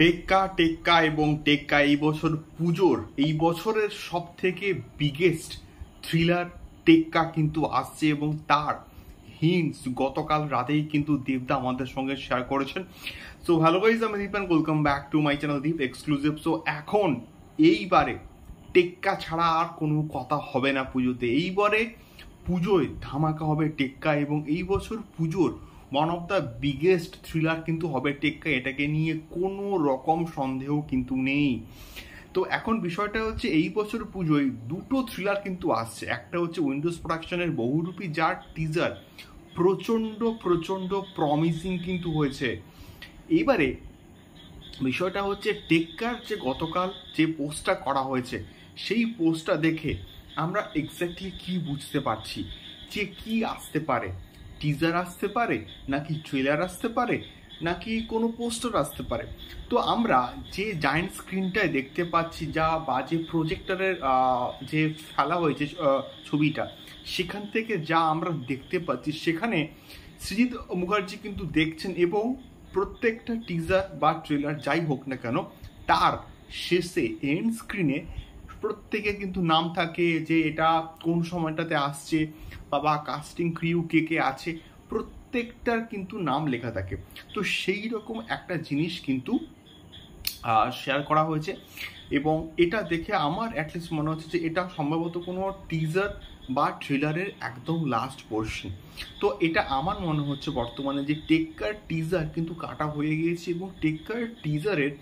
টেক্কা টেক্কা এবং টেক্কা এই বছর পুজোর এই বছরের সব থেকে বিগেস্ট থ্রিলার টেক্কা কিন্তু আসছে এবং তার হিন্স গতকাল রাতেই কিন্তু দীপদা আমাদের সঙ্গে শেয়ার করেছেন সো হ্যালো গাইজ আমি Dipan welcome back to my channel Deep exclusive so এখন এইবারে টেক্কা ছাড়া আর কোনো কথা হবে না পুজোতে এইবারে পুজোয় ধামাকা হবে টেক্কা এবং এই বছর পুজোর one of the biggest thriller কিন্তু হবে টেক্কা এটাকে নিয়ে কোনো রকম সন্দেহ কিন্তু নেই তো এখন বিষয়টা হচ্ছে এই বছর পুজোয় দুটো থ্রিলার কিন্তু আসছে একটা হচ্ছে উইন্ডোজ প্রোডাকশনের বহুরূপী যার টিজার প্রচণ্ড প্রচণ্ড প্রমিসিং কিন্তু হয়েছে এইবারে বিষয়টা হচ্ছে টেক্কার যে গতকাল যে পোস্টটা করা হয়েছে সেই পোস্টটা দেখে আমরা এক্স্যাক্টলি কি বুঝতে পারছি যে কি আসতে পারে টিজার আসতে পারে নাকি ট্রেলার আসতে পারে নাকি কোনো পোস্টার আসতে পারে তো আমরা যে জায়েন্ট স্ক্রিনটায় দেখতে পাচ্ছি যা বা যে প্রজেক্টারের যে ফেলা হয়েছে ছবিটা সেখান থেকে যা আমরা দেখতে পাচ্ছি সেখানে সৃজিৎ মুখার্জি কিন্তু দেখছেন এবং প্রত্যেকটা টিজার বা ট্রেলার যাই হোক না কেন তার শেষে এন্ড স্ক্রিনে প্রত্যেকের কিন্তু নাম থাকে যে এটা কোন সময়টাতে আসছে বাবা কাস্টিং ক্রিউ কে কে আছে প্রত্যেকটার কিন্তু নাম লেখা থাকে তো সেই রকম একটা জিনিস কিন্তু শেয়ার করা হয়েছে এবং এটা দেখে আমার অ্যাটলিস্ট মনে হচ্ছে যে এটা সম্ভবত কোনো টিজার বা থ্রিলারের একদম লাস্ট পোর্শন তো এটা আমার মনে হচ্ছে বর্তমানে যে টেক্কার টিজার কিন্তু কাটা হয়ে গিয়েছে এবং টেক্কার টিজারের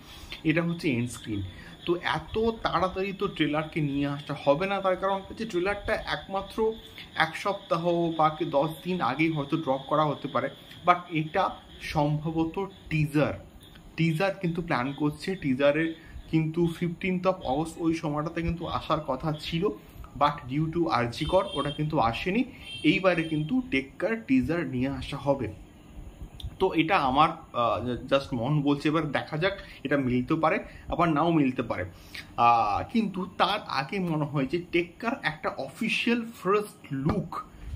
এটা হচ্ছে এন্ড স্ক্রিন তো এত তাড়াতাড়ি তো ট্রেলারকে নিয়ে আসা হবে না তার কারণ হচ্ছে ট্রেলারটা একমাত্র এক সপ্তাহ বা দশ দিন আগেই হয়তো ড্রপ করা হতে পারে বাট এটা সম্ভবত টিজার টিজার কিন্তু প্ল্যান করছে টিজারের কিন্তু ফিফটিন্থ অফ অগস্ট ওই সময়টাতে কিন্তু আসার কথা ছিল বাট ডিউ টু আর্জিকর ওটা কিন্তু আসেনি এইবারে কিন্তু টেক্কার টিজার নিয়ে আসা হবে তো এটা আমার জাস্ট মন বলছে এবার দেখা যাক এটা মিলতে পারে আবার নাও মিলতে পারে কিন্তু তার আগে মনে হয় যে টেক্কার একটা অফিসিয়াল ফার্স্ট লুক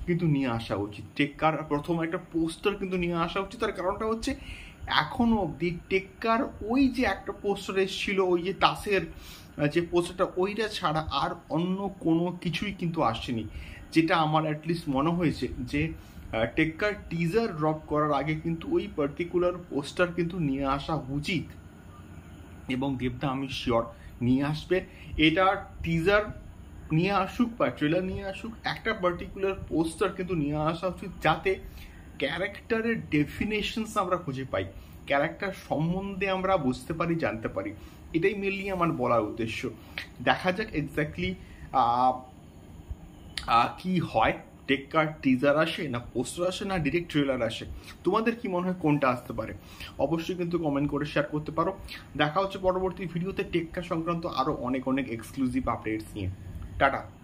কিন্তু নিয়ে আসা উচিত টেক্কার প্রথম একটা পোস্টার কিন্তু নিয়ে আসা উচিত তার কারণটা হচ্ছে এখনও অবধি টেক্কার ওই যে একটা পোস্টার এসেছিলো ওই যে তাসের যে পোস্টারটা ওইটা ছাড়া আর অন্য কোনো কিছুই কিন্তু আসেনি যেটা আমার অ্যাটলিস্ট মনে হয়েছে যে টেক্কার টিজার ড্রপ করার আগে কিন্তু ওই পার্টিকুলার পোস্টার কিন্তু নিয়ে আসা উচিত এবং দেবদা আমি শিওর নিয়ে আসবে এটা টিজার নিয়ে আসুক বা ট্রেলার নিয়ে আসুক একটা পার্টিকুলার পোস্টার কিন্তু নিয়ে আসা উচিত যাতে ক্যারেক্টারের ডেফিনেশনস আমরা খুঁজে পাই ক্যারেক্টার সম্বন্ধে আমরা বুঝতে পারি জানতে পারি এটাই মেনলি আমার বলার উদ্দেশ্য দেখা যাক এক্স্যাক্টলি কি হয় টেক টিজার আসে না পোস্টার আসে না ডিরেক্ট ট্রেলার আসে তোমাদের কি মনে হয় কোনটা আসতে পারে অবশ্যই কিন্তু কমেন্ট করে শেয়ার করতে পারো দেখা হচ্ছে পরবর্তী ভিডিওতে টেক্কা সংক্রান্ত আরও অনেক অনেক এক্সক্লুসিভ আপডেটস নিয়ে টাটা